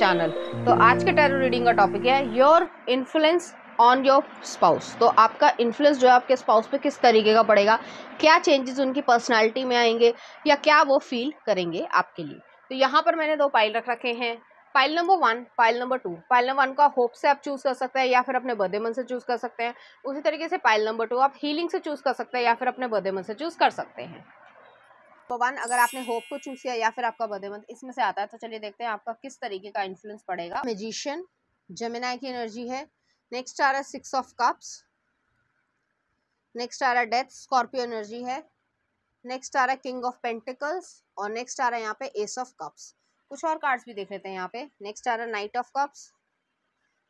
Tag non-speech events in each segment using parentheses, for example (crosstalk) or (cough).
channel तो आज के टैरो रीडिंग का टॉपिक है your influence on your spouse तो आपका इन्फ्लुएंस जो है आपके स्पाउस पे किस तरीके का पड़ेगा क्या चेंजेस उनकी पर्सनालिटी में आएंगे या क्या वो फील करेंगे आपके लिए तो यहाँ पर मैंने दो पाइल रख रखे हैं pile number one pile number two pile number one को आप होप से आप चूज़ कर सकते हैं या फिर अपने बर्थडे मन से चूज़ कर सकते हैं उसी तरीके से पाइल नंबर टू आप हीलिंग से चूज़ कर सकते हैं या फिर अपने बर्थडे मन से चूज़ कर सकते हैं वन अगर आपने होप को चूज किया या फिर आपका बदेमंद इसमें से आता है तो चलिए देखते हैं आपका किस तरीके का इन्फ्लुएंस पड़ेगा मेजिशियन जमिनाई की एनर्जी है नेक्स्ट आ रहा है सिक्स ऑफ कप्स नेक्स्ट आ रहा है डेथ स्कॉर्पियो एनर्जी है नेक्स्ट आ रहा है किंग ऑफ पेंटिकल्स और नेक्स्ट आ रहा है यहाँ पे एस ऑफ कप्स कुछ और कार्ड्स भी देख लेते हैं यहाँ पे नेक्स्ट आ रहा है नाइट ऑफ कप्स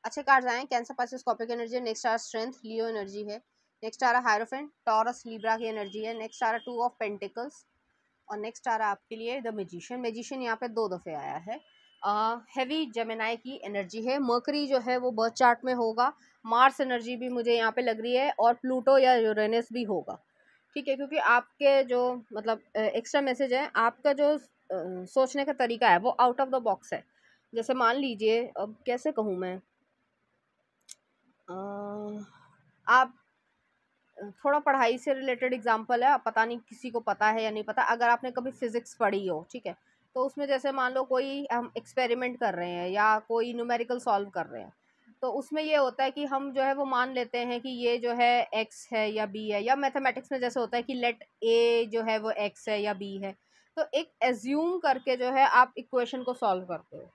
अच्छे कार्ड्स आए हैं कैंसर पास स्कॉर्पियो की एनर्जी है नेक्स्ट आ रहा है स्ट्रेंथ लियो एनर्जी है नेक्स्ट आ रहा है हायरोफेंट टॉरस लिब्रा की एनर्जी है नेक्स्ट आ रहा है टू ऑफ पेंटिकल्स और नेक्स्ट आ रहा है आपके लिए द मेजिशियन मेजिशियन यहाँ पे दो दफ़े आया है हैवी जमेनाई की एनर्जी है मकरी जो है वो बर्थ चार्ट में होगा मार्स एनर्जी भी मुझे यहाँ पे लग रही है और प्लूटो या यूरेनस भी होगा ठीक है क्योंकि आपके जो मतलब एक्स्ट्रा मैसेज है आपका जो सोचने का तरीका है वो आउट ऑफ द बॉक्स है जैसे मान लीजिए अब कैसे कहूँ मैं आ, आप थोड़ा पढ़ाई से रिलेटेड एग्जाम्पल है पता नहीं किसी को पता है या नहीं पता अगर आपने कभी फ़िज़िक्स पढ़ी हो ठीक है तो उसमें जैसे मान लो कोई हम एक्सपेरिमेंट कर रहे हैं या कोई न्यूमेरिकल सॉल्व कर रहे हैं तो उसमें ये होता है कि हम जो है वो मान लेते हैं कि ये जो है एक्स है या बी है या मैथमेटिक्स में जैसे होता है कि लेट ए जो है वो एक्स है या बी है तो एक एज्यूम करके जो है आप इक्वेशन को सॉल्व करते हो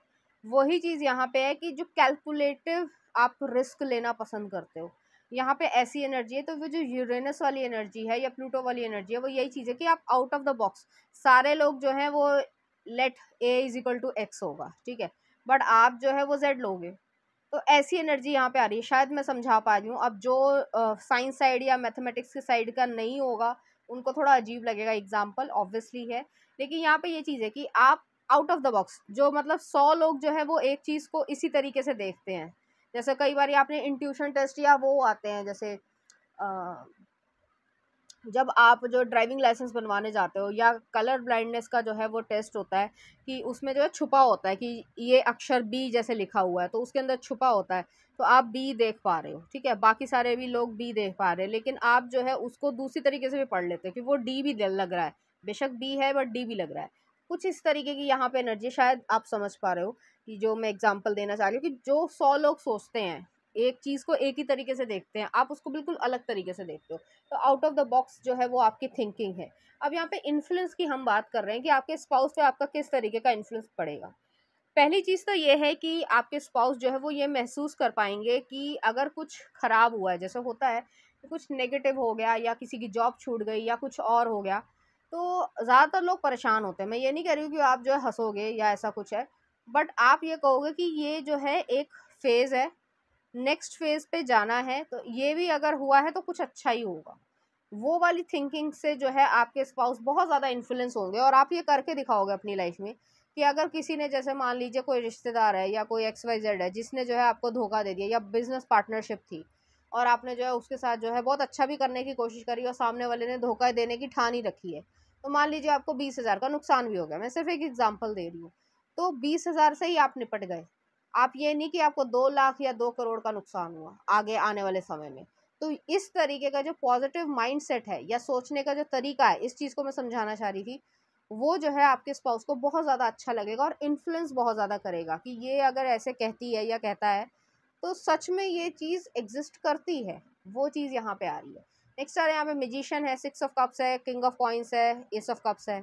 वही चीज़ यहाँ पे है कि जो कैलकुलेटिव आप रिस्क लेना पसंद करते हो यहाँ पे ऐसी एनर्जी है तो वो जो यूरेनस वाली एनर्जी है या प्लूटो वाली एनर्जी है वो यही चीज़ है कि आप आउट ऑफ द बॉक्स सारे लोग जो हैं वो let a is equal to x होगा ठीक है बट आप जो है वो जेड लोगे तो ऐसी एनर्जी यहाँ पे आ रही है शायद मैं समझा पा रही हूँ अब जो साइंस साइड या मैथमेटिक्स के साइड का नहीं होगा उनको थोड़ा अजीब लगेगा एग्जाम्पल ऑब्वियसली है लेकिन यहाँ पे ये चीज़ है कि आप आउट ऑफ द बॉक्स जो मतलब सौ लोग जो है वो एक चीज़ को इसी तरीके से देखते हैं जैसे कई बार आपने इंट्यूशन टेस्ट या वो आते हैं जैसे जब आप जो ड्राइविंग लाइसेंस बनवाने जाते हो या कलर ब्लाइंडनेस का जो है वो टेस्ट होता है कि उसमें जो है छुपा होता है कि ये अक्षर बी जैसे लिखा हुआ है तो उसके अंदर छुपा होता है तो आप बी देख पा रहे हो ठीक है बाकी सारे भी लोग बी देख पा रहे हैं लेकिन आप जो है उसको दूसरी तरीके से भी पढ़ लेते हो कि वो डी भी लग रहा है बेशक बी है बट डी भी लग रहा है कुछ इस तरीके की यहाँ पे एनर्जी शायद आप समझ पा रहे हो कि जो मैं एग्जांपल देना चाह रही हूँ कि जो सौ लोग सोचते हैं एक चीज़ को एक ही तरीके से देखते हैं आप उसको बिल्कुल अलग तरीके से देखते हो तो आउट ऑफ द बॉक्स जो है वो आपकी थिंकिंग है अब यहाँ पे इन्फ्लुएंस की हम बात कर रहे हैं कि आपके स्पाउस पे आपका किस तरीके का इन्फ्लुएंस पड़ेगा पहली चीज़ तो ये है कि आपके स्पाउस जो है वो ये महसूस कर पाएंगे कि अगर कुछ ख़राब हुआ है जैसे होता है कुछ नेगेटिव हो गया या किसी की जॉब छूट गई या कुछ और हो गया तो ज़्यादातर लोग परेशान होते हैं मैं ये नहीं कह रही हूँ कि आप जो है हंसोगे या ऐसा कुछ है बट आप ये कहोगे कि ये जो है एक फ़ेज़ है नेक्स्ट फेज़ पे जाना है तो ये भी अगर हुआ है तो कुछ अच्छा ही होगा वो वाली थिंकिंग से जो है आपके स्पाउस बहुत ज़्यादा इन्फ्लुएंस होंगे और आप ये करके दिखाओगे अपनी लाइफ में कि अगर किसी ने जैसे मान लीजिए कोई रिश्तेदार है या कोई एक्स वाई जेड है जिसने जो है आपको धोखा दे दिया या बिज़नेस पार्टनरशिप थी और आपने जो है उसके साथ जो है बहुत अच्छा भी करने की कोशिश करी और सामने वाले ने धोखा देने की ठान ही रखी है तो मान लीजिए आपको बीस हज़ार का नुकसान भी हो गया मैं सिर्फ एक एग्जाम्पल दे रही हूँ तो बीस हज़ार से ही आप निपट गए आप ये नहीं कि आपको दो लाख या दो करोड़ का नुकसान हुआ आगे आने वाले समय में तो इस तरीके का जो पॉजिटिव सेट है या सोचने का जो तरीका है इस चीज़ को मैं समझाना चाह रही थी वो जो है आपके स्पाउस को बहुत ज़्यादा अच्छा लगेगा और इन्फ्लुएंस बहुत ज़्यादा करेगा कि ये अगर ऐसे कहती है या कहता है तो सच में ये चीज़ एग्जिस्ट करती है वो चीज़ यहाँ पे आ रही है नेक्स्ट आ रहे हैं यहाँ पे मेजिशियन है सिक्स ऑफ कप्स है किंग ऑफ कॉइन्स है एस ऑफ कप्स है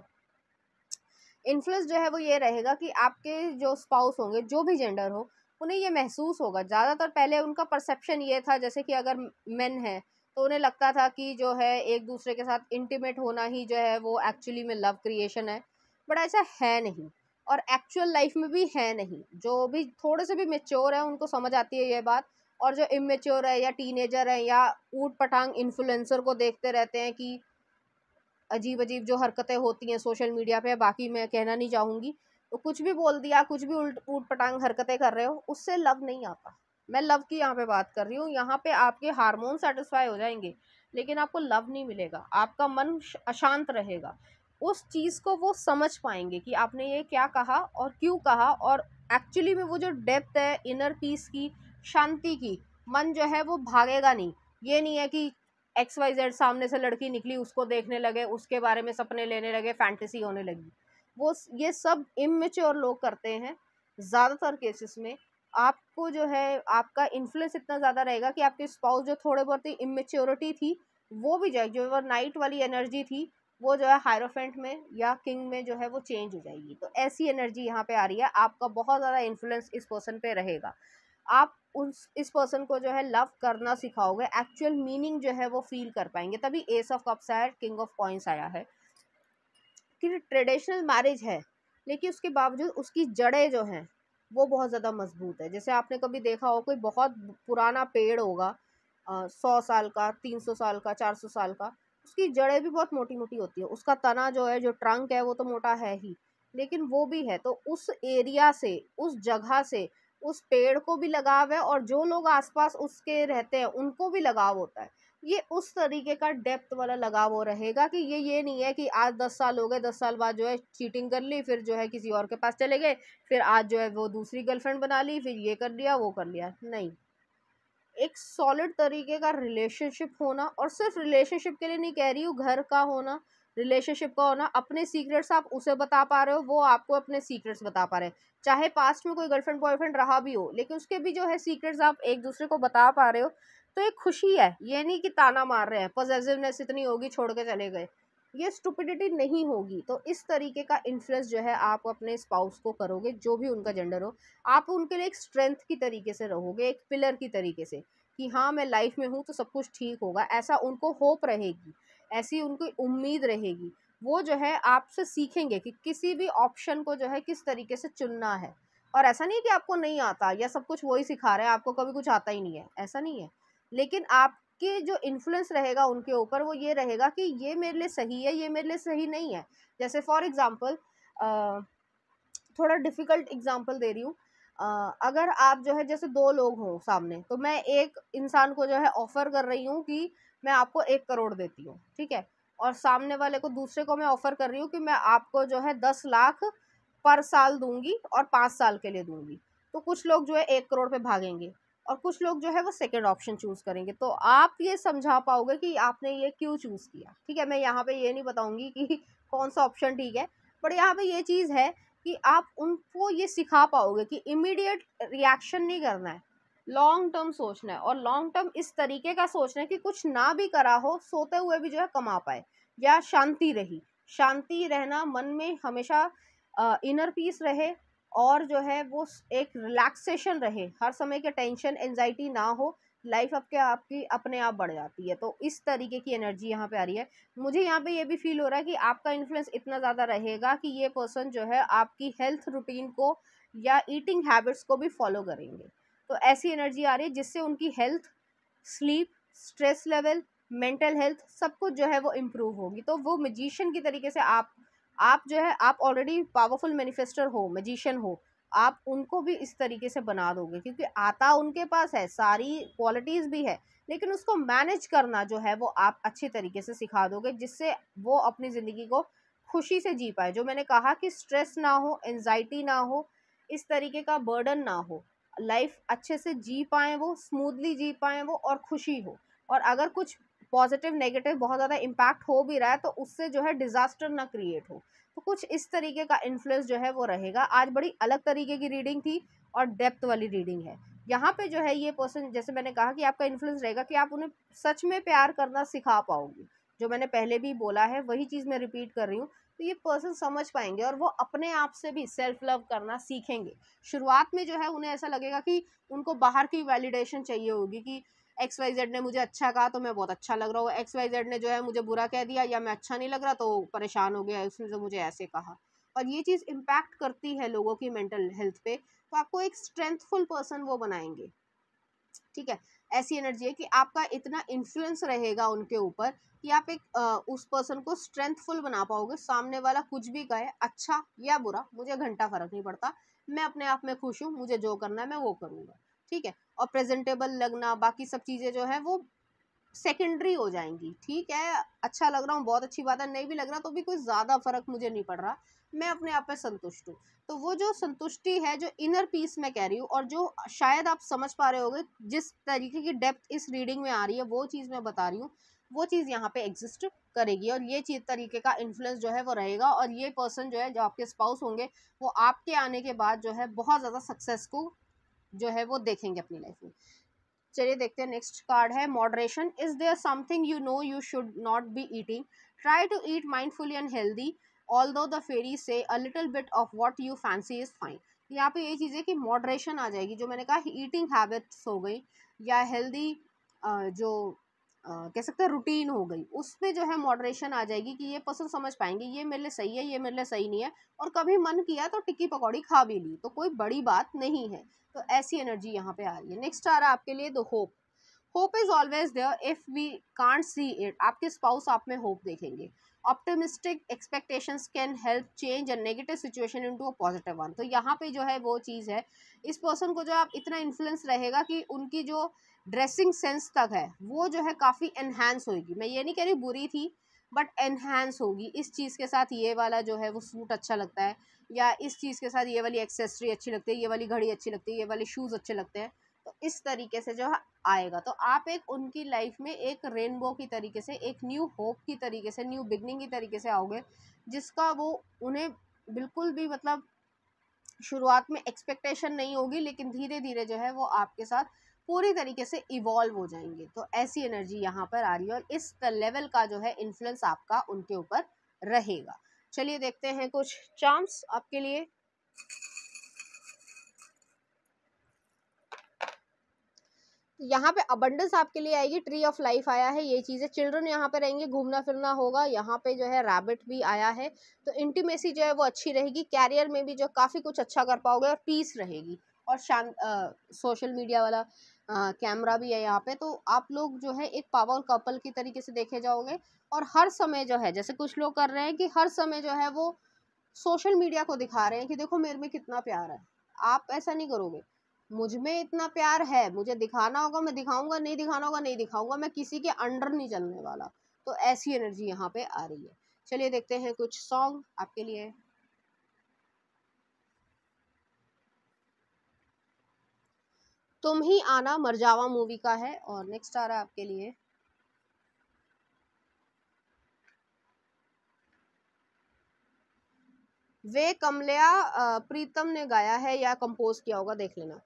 इन्फ्लुएंस जो है वो ये रहेगा कि आपके जो स्पाउस होंगे जो भी जेंडर हो उन्हें ये महसूस होगा ज़्यादातर पहले उनका परसेप्शन ये था जैसे कि अगर मेन है तो उन्हें लगता था कि जो है एक दूसरे के साथ इंटीमेट होना ही जो है वो एक्चुअली में लव क्रिएशन है बट ऐसा है नहीं और एक्चुअल लाइफ में भी है नहीं जो भी थोड़े से भी मेच्योर है उनको समझ आती है ये बात और जो इमेच्योर है या टीनेजर है या ऊट पटांग इन्फ्लुएंसर को देखते रहते हैं कि अजीब अजीब जो हरकतें होती हैं सोशल मीडिया पे बाकी मैं कहना नहीं चाहूँगी तो कुछ भी बोल दिया कुछ भी उल्ट ऊट पटांग हरकतें कर रहे हो उससे लव नहीं आता मैं लव की यहाँ पे बात कर रही हूँ यहाँ पे आपके हार्मोन सेटिस्फाई हो जाएंगे लेकिन आपको लव नहीं मिलेगा आपका मन अशांत रहेगा उस चीज़ को वो समझ पाएंगे कि आपने ये क्या कहा और क्यों कहा और एक्चुअली में वो जो डेप्थ है इनर पीस की शांति की मन जो है वो भागेगा नहीं ये नहीं है कि एक्स वाई जेड सामने से लड़की निकली उसको देखने लगे उसके बारे में सपने लेने लगे फैंटेसी होने लगी वो ये सब इमेच्योर लोग करते हैं ज़्यादातर केसेस में आपको जो है आपका इन्फ्लुएंस इतना ज़्यादा रहेगा कि आपके स्पाउस जो थोड़े बहुत ही इमेच्योरिटी थी वो भी जाएगी जो नाइट वाली एनर्जी थी वो जो है हायरोफेंट में या किंग में जो है वो चेंज हो जाएगी तो ऐसी एनर्जी यहाँ पे आ रही है आपका बहुत ज़्यादा इन्फ्लुएंस इस पर्सन पे रहेगा आप उस इस पर्सन को जो है लव करना सिखाओगे एक्चुअल मीनिंग जो है वो फील कर पाएंगे तभी एस ऑफ कप्स आया किंग ऑफ कॉइन्स आया है कि ट्रेडिशनल मैरिज है लेकिन उसके बावजूद उसकी जड़ें जो हैं वो बहुत ज़्यादा मजबूत है जैसे आपने कभी देखा हो कोई बहुत पुराना पेड़ होगा सौ साल का तीन सौ साल का चार सौ साल का उसकी जड़ें भी बहुत मोटी मोटी होती है उसका तना जो है जो ट्रंक है वो तो मोटा है ही लेकिन वो भी है तो उस एरिया से उस जगह से उस पेड़ को भी लगाव है और जो लोग आसपास उसके रहते हैं उनको भी लगाव होता है ये उस तरीके का डेप्थ वाला लगाव वो रहेगा कि ये ये नहीं है कि आज दस साल हो गए दस साल बाद जो है चीटिंग कर ली फिर जो है किसी और के पास चले गए फिर आज जो है वो दूसरी गर्लफ्रेंड बना ली फिर ये कर लिया वो कर लिया नहीं एक सॉलिड तरीके का रिलेशनशिप होना और सिर्फ रिलेशनशिप के लिए नहीं कह रही हूँ घर का होना रिलेशनशिप का होना अपने सीक्रेट्स आप उसे बता पा रहे हो वो आपको अपने सीक्रेट्स बता पा रहे हैं चाहे पास्ट में कोई गर्लफ्रेंड बॉयफ्रेंड रहा भी हो लेकिन उसके भी जो है सीक्रेट्स आप एक दूसरे को बता पा रहे हो तो एक खुशी है ये नहीं कि ताना मार रहे हैं पॉजिटिवनेस इतनी होगी छोड़ के चले गए ये स्टूपिडिटी नहीं होगी तो इस तरीके का इन्फ्लुएंस जो है आप अपने स्पाउस को करोगे जो भी उनका जेंडर हो आप उनके लिए एक स्ट्रेंथ की तरीके से रहोगे एक पिलर की तरीके से कि हाँ मैं लाइफ में हूँ तो सब कुछ ठीक होगा ऐसा उनको होप रहेगी ऐसी उनकी उम्मीद रहेगी वो जो है आपसे सीखेंगे कि किसी भी ऑप्शन को जो है किस तरीके से चुनना है और ऐसा नहीं है कि आपको नहीं आता या सब कुछ वही सिखा रहा है आपको कभी कुछ आता ही नहीं है ऐसा नहीं है लेकिन आप कि जो इन्फ्लुएंस रहेगा उनके ऊपर वो ये रहेगा कि ये मेरे लिए सही है ये मेरे लिए सही नहीं है जैसे फॉर एग्ज़ाम्पल थोड़ा डिफ़िकल्ट एग्ज़ाम्पल दे रही हूँ अगर आप जो है जैसे दो लोग हों सामने तो मैं एक इंसान को जो है ऑफ़र कर रही हूँ कि मैं आपको एक करोड़ देती हूँ ठीक है और सामने वाले को दूसरे को मैं ऑफ़र कर रही हूँ कि मैं आपको जो है दस लाख पर साल दूंगी और पाँच साल के लिए दूंगी तो कुछ लोग जो है एक करोड़ पे भागेंगे और कुछ लोग जो है वो सेकेंड ऑप्शन चूज़ करेंगे तो आप ये समझा पाओगे कि आपने ये क्यों चूज़ किया ठीक है मैं यहाँ पे ये नहीं बताऊँगी कि (laughs) कौन सा ऑप्शन ठीक है बट यहाँ पे ये चीज़ है कि आप उनको ये सिखा पाओगे कि इमीडिएट रिएक्शन नहीं करना है लॉन्ग टर्म सोचना है और लॉन्ग टर्म इस तरीके का सोचना है कि कुछ ना भी करा हो सोते हुए भी जो है कमा पाए या शांति रही शांति रहना मन में हमेशा इनर पीस रहे और जो है वो एक रिलैक्सेशन रहे हर समय के टेंशन एनजाइटी ना हो लाइफ आपके आपकी अपने आप बढ़ जाती है तो इस तरीके की एनर्जी यहाँ पे आ रही है मुझे यहाँ पे ये भी फील हो रहा है कि आपका इन्फ्लुएंस इतना ज़्यादा रहेगा कि ये पर्सन जो है आपकी हेल्थ रूटीन को या ईटिंग हैबिट्स को भी फॉलो करेंगे तो ऐसी एनर्जी आ रही है जिससे उनकी health sleep stress level mental health सब कुछ जो है वो इम्प्रूव होगी तो वो मजिशियन की तरीके से आप आप जो है आप ऑलरेडी पावरफुल मैनिफेस्टर हो मजिशियन हो आप उनको भी इस तरीके से बना दोगे क्योंकि आता उनके पास है सारी क्वालिटीज़ भी है लेकिन उसको मैनेज करना जो है वो आप अच्छे तरीके से सिखा दोगे जिससे वो अपनी ज़िंदगी को खुशी से जी पाए जो मैंने कहा कि स्ट्रेस ना हो एनजाइटी ना हो इस तरीके का बर्डन ना हो लाइफ अच्छे से जी पाएँ वो स्मूदली जी पाएँ वो और खुशी हो और अगर कुछ पॉजिटिव नेगेटिव बहुत ज़्यादा इम्पैक्ट हो भी रहा है तो उससे जो है डिज़ास्टर ना क्रिएट हो तो कुछ इस तरीके का इन्फ्लुएंस जो है वो रहेगा आज बड़ी अलग तरीके की रीडिंग थी और डेप्थ वाली रीडिंग है यहाँ पे जो है ये पर्सन जैसे मैंने कहा कि आपका इन्फ्लुएंस रहेगा कि आप उन्हें सच में प्यार करना सिखा पाओगी जो मैंने पहले भी बोला है वही चीज़ मैं रिपीट कर रही हूँ तो ये पर्सन समझ पाएंगे और वो अपने आप से भी सेल्फ लव करना सीखेंगे शुरुआत में जो है उन्हें ऐसा लगेगा कि उनको बाहर की वैलिडेशन चाहिए होगी कि एक्स वाई जेड ने मुझे अच्छा कहा तो मैं बहुत अच्छा लग रहा हूँ एक्स वाई जेड ने जो है मुझे बुरा कह दिया या मैं अच्छा नहीं लग रहा तो परेशान हो गया उसने तो मुझे ऐसे कहा और ये चीज़ इम्पैक्ट करती है लोगों की मेंटल हेल्थ पे तो आपको एक स्ट्रेंथफुल पर्सन वो बनाएंगे ठीक है ऐसी एनर्जी है कि आपका इतना इन्फ्लुएंस रहेगा उनके ऊपर कि आप एक आ, उस पर्सन को स्ट्रेंथफुल बना पाओगे सामने वाला कुछ भी कहे अच्छा या बुरा मुझे घंटा फर्क नहीं पड़ता मैं अपने आप में खुश हूँ मुझे जो करना है मैं वो करूँगा ठीक है और प्रेजेंटेबल लगना बाकी सब चीज़ें जो हैं वो सेकेंडरी हो जाएंगी ठीक है अच्छा लग रहा हूँ बहुत अच्छी बात है नहीं भी लग रहा तो भी कोई ज़्यादा फर्क मुझे नहीं पड़ रहा मैं अपने आप पर संतुष्ट हूँ तो वो जो संतुष्टि है जो इनर पीस मैं कह रही हूँ और जो शायद आप समझ पा रहे होगे जिस तरीके की डेप्थ इस रीडिंग में आ रही है वो चीज़ मैं बता रही हूँ वो चीज़ यहाँ पे एग्जिस्ट करेगी और ये चीज तरीके का इन्फ्लुएंस जो है वो रहेगा और ये पर्सन जो है जो आपके स्पाउस होंगे वो आपके आने के बाद जो है बहुत ज़्यादा सक्सेस को जो है वो देखेंगे अपनी लाइफ में चलिए देखते हैं नेक्स्ट कार्ड है moderation is there something you know you should not be eating try to eat mindfully and healthy although the fairy say a little bit of what you fancy is fine यहाँ पे ये चीज़ है कि moderation आ जाएगी जो मैंने कहा eating habits हो गई या हेल्दी जो आ, कह सकते हैं रूटीन हो गई उसमें जो है मॉडरेशन आ जाएगी कि ये पसंद समझ पाएंगे ये मेरे लिए सही है ये मेरे लिए सही नहीं है और कभी मन किया तो टिक्की पकौड़ी खा भी ली तो कोई बड़ी बात नहीं है तो ऐसी एनर्जी यहाँ पे आ रही है नेक्स्ट आ रहा है आपके लिए the hope hope is always there if we can't see it आपके स्पाउस आप में होप देखेंगे optimistic expectations can help change a negative situation into a positive one तो यहाँ पे जो है वो चीज़ है इस पर्सन को जो आप इतना इन्फ्लुएंस रहेगा कि उनकी जो ड्रेसिंग सेंस तक है वो जो है काफ़ी एनहेंस होगी मैं ये नहीं कह रही बुरी थी बट इन्हेंस होगी इस चीज़ के साथ ये वाला जो है वो सूट अच्छा लगता है या इस चीज़ के साथ ये वाली एक्सेसरी अच्छी लगती है ये वाली घड़ी अच्छी लगती है ये वाले शूज़ अच्छे लगते हैं तो इस तरीके से जो है आएगा तो आप एक उनकी लाइफ में एक रेनबो की तरीके से एक न्यू होप की तरीके से न्यू बिगनिंग की तरीके से आओगे जिसका वो उन्हें बिल्कुल भी मतलब शुरुआत में एक्सपेक्टेशन नहीं होगी लेकिन धीरे धीरे जो है वो आपके साथ पूरी तरीके से इवॉल्व हो जाएंगे तो ऐसी एनर्जी यहाँ पर आ रही है और इस लेवल का जो है इन्फ्लुएंस आपका उनके ऊपर रहेगा चलिए देखते हैं कुछ चांस आपके लिए तो यहाँ पे अबंडेंस आपके लिए आएगी ट्री ऑफ लाइफ आया है ये चीज़ें चिल्ड्रन यहाँ पे रहेंगे घूमना फिरना होगा यहाँ पे जो है रैबिट भी आया है तो इंटीमेसी जो है वो अच्छी रहेगी कैरियर में भी जो काफ़ी कुछ अच्छा कर पाओगे और पीस रहेगी और शांत सोशल मीडिया वाला कैमरा भी है यहाँ पे तो आप लोग जो है एक पावर कपल की तरीके से देखे जाओगे और हर समय जो है जैसे कुछ लोग कर रहे हैं कि हर समय जो है वो सोशल मीडिया को दिखा रहे हैं कि देखो मेरे में कितना प्यार है आप ऐसा नहीं करोगे मुझ में इतना प्यार है मुझे दिखाना होगा मैं दिखाऊंगा नहीं दिखाना होगा नहीं दिखाऊंगा मैं किसी के अंडर नहीं चलने वाला तो ऐसी एनर्जी यहाँ पे आ रही है चलिए देखते हैं कुछ सॉन्ग आपके लिए तुम ही आना मरजावा मूवी का है और नेक्स्ट आ रहा है आपके लिए वे कमलिया प्रीतम ने गाया है या कंपोज किया होगा देख लेना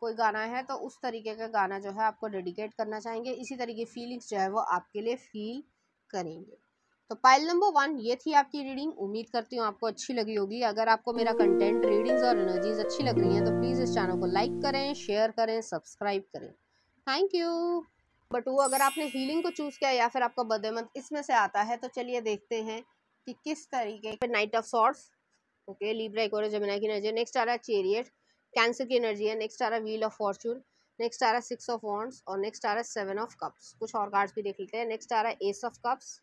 कोई गाना है तो उस तरीके का गाना जो है आपको डेडिकेट करना चाहेंगे इसी तरीके फीलिंग्स जो है वो आपके लिए फील करेंगे तो पाइल नंबर वन ये थी आपकी रीडिंग उम्मीद करती हूँ आपको अच्छी लगी होगी अगर आपको मेरा कंटेंट रीडिंग्स और एनर्जीज अच्छी लग रही हैं तो प्लीज़ इस चैनल को लाइक करें शेयर करें सब्सक्राइब करें थैंक यू बट वो अगर आपने हीलिंग को चूज़ किया या फिर आपका बदमंत इसमें से आता है तो चलिए देखते हैं कि किस तरीके के knight of swords okay Libra इकोरे जमुना की एनर्जी नेक्स्ट आ रहा है चेरियट कैंसर की एनर्जी है नेक्स्ट आ रहा है व्हील ऑफ फॉर्चून नेक्स्ट आ रहा है सिक्स ऑफ वॉन्ट्स और नेक्स्ट आ रहा है सेवन ऑफ कप्स कुछ और कार्ड्स भी देख लेते हैं नेक्स्ट आ रहा है एस ऑफ कप्स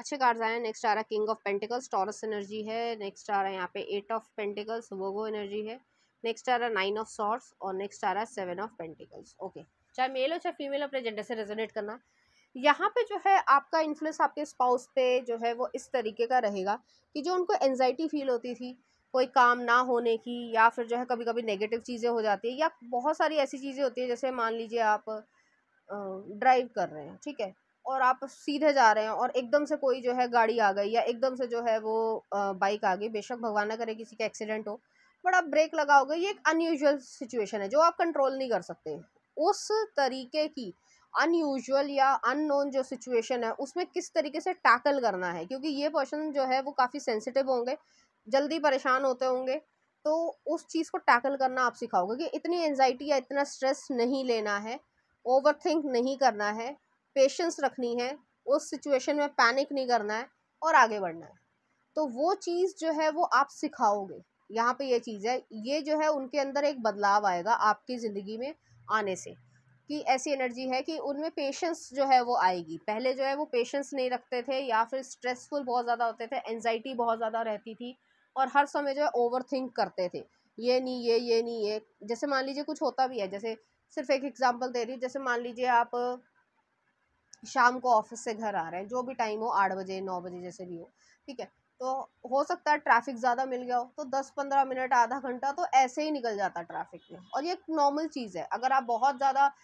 अच्छे कार्ड्स आए हैं नेक्स्ट आ रहा है king of pentacles Taurus energy है नेक्स्ट आ रहा है यहाँ पे eight of pentacles Virgo energy है नेक्स्ट आ रहा है नाइन ऑफ सॉर्ट्स और नेक्स्ट आ रहा है सेवन ऑफ पेंटिकल्स ओके चाहे मेल हो चाहे फीमेल अपने जेंडर से रेजोनेट करना यहाँ पे जो है आपका इन्फ्लुएंस आपके स्पाउस पे जो है वो इस तरीके का रहेगा कि जो उनको एनजाइटी फील होती थी कोई काम ना होने की या फिर जो है कभी कभी नेगेटिव चीज़ें हो जाती है या बहुत सारी ऐसी चीज़ें होती हैं जैसे मान लीजिए आप ड्राइव कर रहे हैं ठीक है और आप सीधे जा रहे हैं और एकदम से कोई जो है गाड़ी आ गई या एकदम से जो है वो बाइक आ गई बेशक भगवान ना करे किसी का एक्सीडेंट हो बट आप ब्रेक लगाओगे ये एक अनयूजल सिचुएशन है जो आप कंट्रोल नहीं कर सकते उस तरीके की अनयूजल या अननोन जो सिचुएशन है उसमें किस तरीके से टैकल करना है क्योंकि ये पर्सन जो है वो काफ़ी सेंसिटिव होंगे जल्दी परेशान होते होंगे तो उस चीज़ को टैकल करना आप सिखाओगे कि इतनी एनजाइटी या इतना स्ट्रेस नहीं लेना है ओवर थिंक नहीं करना है पेशेंस रखनी है उस सिचुएशन में पैनिक नहीं करना है और आगे बढ़ना है तो वो चीज़ जो है वो आप सिखाओगे यहाँ पे ये चीज़ है ये जो है उनके अंदर एक बदलाव आएगा आपकी ज़िंदगी में आने से कि ऐसी एनर्जी है कि उनमें पेशेंस जो है वो आएगी पहले जो है वो पेशेंस नहीं रखते थे या फिर स्ट्रेसफुल बहुत ज़्यादा होते थे एनजाइटी बहुत ज़्यादा रहती थी और हर समय जो है ओवर थिंक करते थे ये नहीं ये ये नहीं ये जैसे मान लीजिए कुछ होता भी है जैसे सिर्फ एक एग्जाम्पल दे रही हूँ जैसे मान लीजिए आप शाम को ऑफिस से घर आ रहे हैं जो भी टाइम हो आठ बजे नौ बजे जैसे भी हो ठीक है तो हो सकता है ट्रैफिक ज़्यादा मिल गया हो तो दस पंद्रह मिनट आधा घंटा तो ऐसे ही निकल जाता है ट्रैफिक में और ये एक नॉर्मल चीज़ है अगर आप बहुत ज़्यादा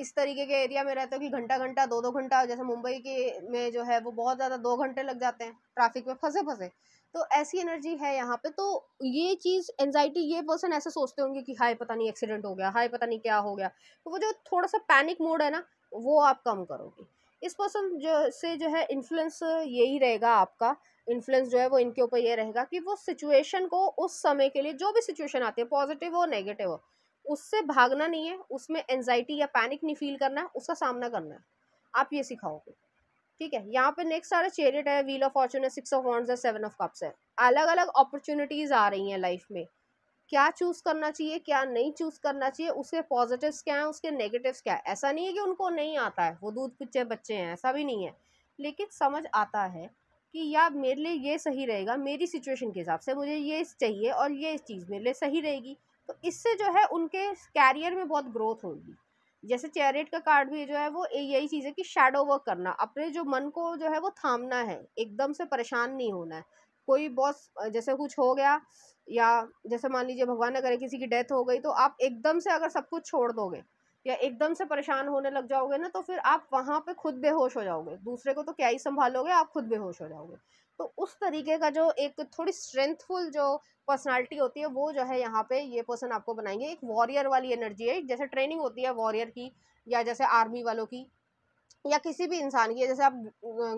इस तरीके के एरिया में रहते हो कि घंटा घंटा दो दो घंटा जैसे मुंबई के में जो है वो बहुत ज़्यादा दो घंटे लग जाते हैं ट्रैफिक में फंसे फंसे तो ऐसी एनर्जी है यहाँ पे तो ये चीज़ एनजाइटी ये पर्सन ऐसे सोचते होंगे कि हाय पता नहीं एक्सीडेंट हो गया हाय पता नहीं क्या हो गया तो वो जो थोड़ा सा पैनिक मोड है ना वो आप कम करोगे इस पर्सन जो से जो है इन्फ्लुएंस यही रहेगा आपका इन्फ्लुएंस जो है वो इनके ऊपर ये रहेगा कि वो सिचुएशन को उस समय के लिए जो भी सिचुएशन आती है पॉजिटिव हो नेगेटिव हो उससे भागना नहीं है उसमें एनजाइटी या पैनिक नहीं फील करना है उसका सामना करना है आप ये सिखाओगे ठीक है यहाँ पे नेक्स्ट सारे चेरिट है व्हील ऑफ फॉर्चून है सिक्स ऑफ वॉन्ड्स है सेवन ऑफ कप्स है अलग अलग अपॉर्चुनिटीज़ आ रही हैं लाइफ में क्या चूज करना चाहिए क्या नहीं चूज करना चाहिए उसके पॉजिटिव्स क्या है उसके नेगेटिव्स क्या है ऐसा नहीं है कि उनको नहीं आता है वो दूध पीछे बच्चे हैं ऐसा भी नहीं है लेकिन समझ आता है कि या मेरे लिए ये सही रहेगा मेरी सिचुएशन के हिसाब से मुझे ये चाहिए और ये चीज़ मेरे लिए सही रहेगी तो इससे जो है उनके कैरियर में बहुत ग्रोथ होगी जैसे चैरिट का कार्ड भी जो है वो यही चीज़ है कि शेडो वर्क करना अपने जो मन को जो है वो थामना है एकदम से परेशान नहीं होना है कोई बॉस जैसे कुछ हो गया या जैसे मान लीजिए भगवान न करे किसी की डेथ हो गई तो आप एकदम से अगर सब कुछ छोड़ दोगे या एकदम से परेशान होने लग जाओगे ना तो फिर आप वहाँ पे खुद बेहोश हो जाओगे दूसरे को तो क्या ही संभालोगे आप खुद बेहोश हो जाओगे तो उस तरीके का जो एक थोड़ी स्ट्रेंथफुल जो पर्सनालिटी होती है वो जो है यहाँ पे ये पर्सन आपको बनाएंगे एक वॉरियर वाली एनर्जी है जैसे ट्रेनिंग होती है वॉरियर की या जैसे आर्मी वालों की या किसी भी इंसान की जैसे आप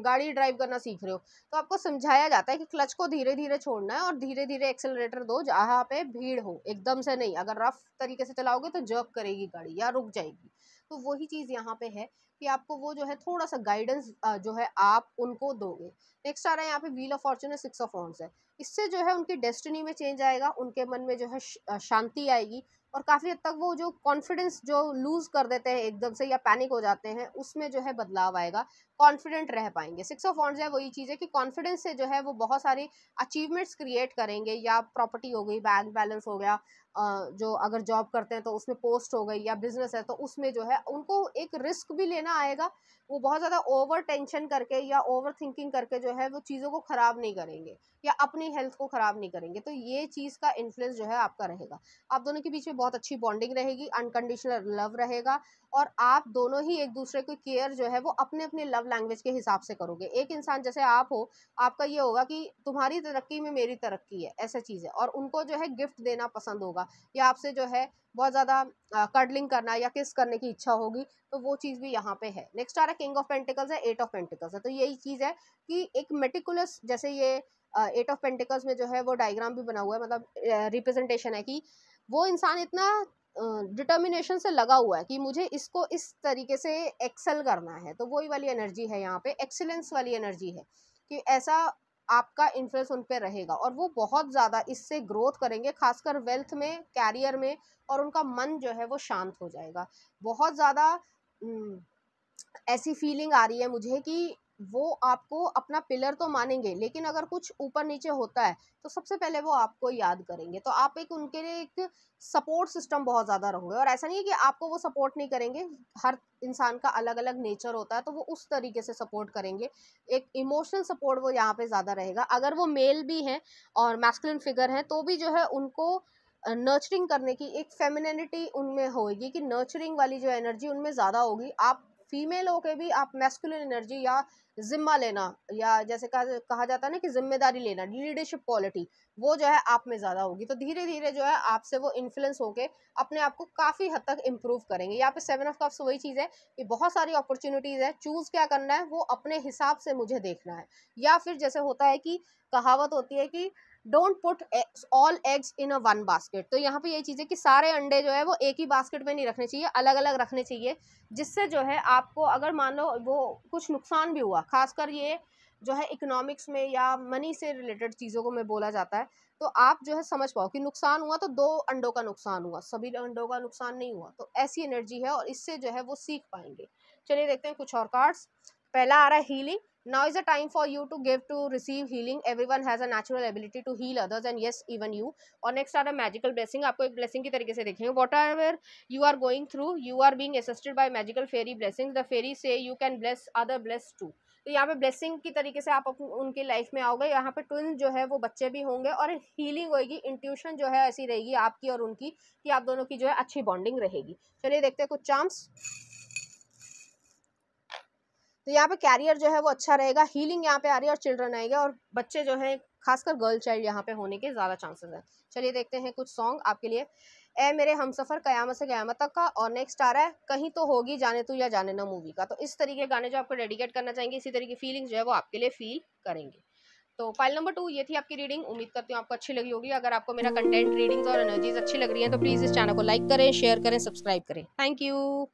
गाड़ी ड्राइव करना सीख रहे हो तो आपको समझाया जाता है कि क्लच को धीरे धीरे छोड़ना है और धीरे धीरे एक्सेलरेटर दो जहाँ पे भीड़ हो एकदम से नहीं अगर रफ तरीके से चलाओगे तो जर्क करेगी गाड़ी या रुक जाएगी तो वही चीज़ यहाँ पे है कि आपको वो जो है थोड़ा सा गाइडेंस जो है आप उनको दोगे नेक्स्ट आ रहा है यहाँ पे व्हील ऑफ फॉर्चून है सिक्स ऑफ ऑन्स है इससे जो है उनकी डेस्टिनी में चेंज आएगा उनके मन में जो है शांति आएगी और काफ़ी हद तक वो जो कॉन्फिडेंस जो लूज़ कर देते हैं एकदम से या पैनिक हो जाते हैं उसमें जो है बदलाव आएगा कॉन्फिडेंट रह पाएंगे सिक्स ऑफ ऑन्स है वही चीज़ है कि कॉन्फिडेंस से जो है वो बहुत सारे अचीवमेंट्स क्रिएट करेंगे या प्रॉपर्टी हो गई बैंक बैलेंस हो गया जो अगर जॉब करते हैं तो उसमें पोस्ट हो गई या बिजनेस है तो उसमें जो है उनको एक रिस्क भी लेना आएगा वो बहुत ज़्यादा ओवर टेंशन करके या ओवर थिंकिंग करके जो है वो चीज़ों को ख़राब नहीं करेंगे या अपनी हेल्थ को ख़राब नहीं करेंगे तो ये चीज़ का इन्फ्लुएंस जो है आपका रहेगा आप दोनों के बीच में बहुत अच्छी बॉन्डिंग रहेगी अनकंडीशनल लव रहेगा और आप दोनों ही एक दूसरे को केयर जो है वो अपने अपने लव लव लैंग्वेज के हिसाब से करोगे एक इंसान जैसे आप हो आपका ये होगा कि तुम्हारी तरक्की में मेरी तरक्की है ऐसा चीज़ है और उनको जो है गिफ्ट देना पसंद होगा या आपसे जो है बहुत ज़्यादा कडलिंग करना या किस करने की इच्छा होगी तो वो चीज़ भी यहाँ पे है नेक्स्ट आ रहा है किंग ऑफ पेंटिकल्स है एट ऑफ पेंटिकल्स है तो यही चीज़ है कि एक मेटिकुलस जैसे ये एट ऑफ पेंटिकल्स में जो है वो डायग्राम भी बना हुआ है मतलब रिप्रेजेंटेशन है कि वो इंसान इतना डिटर्मिनेशन से लगा हुआ है कि मुझे इसको इस तरीके से एक्सेल करना है तो वही वाली एनर्जी है यहाँ पे एक्सेलेंस वाली एनर्जी है कि ऐसा आपका इन्फ्लुएंस उन पर रहेगा और वो बहुत ज़्यादा इससे ग्रोथ करेंगे खासकर वेल्थ में कैरियर में और उनका मन जो है वो शांत हो जाएगा बहुत ज़्यादा हम्म, ऐसी फीलिंग आ रही है मुझे कि वो आपको अपना पिलर तो मानेंगे लेकिन अगर कुछ ऊपर नीचे होता है तो सबसे पहले वो आपको याद करेंगे तो आप एक उनके लिए एक सपोर्ट सिस्टम बहुत ज़्यादा रहोगे और ऐसा नहीं है कि आपको वो सपोर्ट नहीं करेंगे हर इंसान का अलग अलग नेचर होता है तो वो उस तरीके से सपोर्ट करेंगे एक इमोशनल सपोर्ट वो यहाँ पे ज़्यादा रहेगा अगर वो मेल भी हैं और मैस्कुलिन फिगर हैं तो भी जो है उनको नर्चरिंग करने की एक फेमिनिटी उनमें होगी कि नर्चरिंग वाली जो एनर्जी उनमें ज़्यादा होगी आप फीमेल होके भी आप मैस्कुलिन एनर्जी या जिम्मा लेना या जैसे कहा कहा जाता है ना कि जिम्मेदारी लेना लीडरशिप क्वालिटी वो जो है आप में ज़्यादा होगी तो धीरे धीरे जो है आपसे वो इन्फ्लुएंस होके अपने आप को काफ़ी हद तक इम्प्रूव करेंगे यहाँ पे सेवन ऑफ कप्स वही चीज़ है कि बहुत सारी अपॉर्चुनिटीज़ है चूज़ क्या करना है वो अपने हिसाब से मुझे देखना है या फिर जैसे होता है कि कहावत होती है कि don't put all eggs in a one basket तो यहाँ पे ये चीज़ है कि सारे अंडे जो है वो एक ही बास्केट में नहीं रखने चाहिए अलग अलग रखने चाहिए जिससे जो है आपको अगर मान लो वो कुछ नुकसान भी हुआ खासकर ये जो है इकोनॉमिक्स में या मनी से रिलेटेड चीज़ों को में बोला जाता है तो आप जो है समझ पाओ कि नुकसान हुआ तो दो अंडों का नुकसान हुआ सभी अंडों का नुकसान नहीं हुआ तो ऐसी एनर्जी है और इससे जो है वो सीख पाएंगे चलिए देखते हैं कुछ और कार्ड्स पहला आ रहा है healing now is the time for you to give to receive healing everyone has a natural ability to heal others and yes even you or next are a magical blessing आपको एक blessing की तरीके से देखेंगे whatever you are going through you are being assisted by magical fairy blessings the fairy say you can bless other bless too तो यहाँ पे blessing की तरीके से आप उनके लाइफ में आओगे यहाँ पे ट्विन जो है वो बच्चे भी होंगे और हीलिंग होगी इंट्यूशन जो है ऐसी रहेगी आपकी और उनकी कि आप दोनों की जो है अच्छी बॉन्डिंग रहेगी चलिए देखते हैं कुछ चांस तो यहाँ पे कैरियर जो है वो अच्छा रहेगा हीलिंग यहाँ पे आ रही है और चिल्ड्रन आएगा और बच्चे जो है खासकर गर्ल चाइल्ड यहाँ पे होने के ज़्यादा चांसेस हैं चलिए देखते हैं कुछ सॉन्ग आपके लिए ए मेरे हम सफ़र कयामत से कयामत तक का और नेक्स्ट आ रहा है कहीं तो होगी जाने तू या जाने ना मूवी का तो इस तरीके के गाने जो आपको डेडिकेट करना चाहेंगे इसी तरीके की फीलिंग जो है वो आपके लिए फील करेंगे तो फाइल नंबर टू ये थी आपकी रीडिंग उम्मीद करती हूँ आपको अच्छी लगी होगी अगर आपको मेरा कंटेंट रीडिंग्स और एनर्जीज अच्छी लग रही है तो प्लीज़ इस चैनल को लाइक करें शेयर करें सब्सक्राइब करें थैंक यू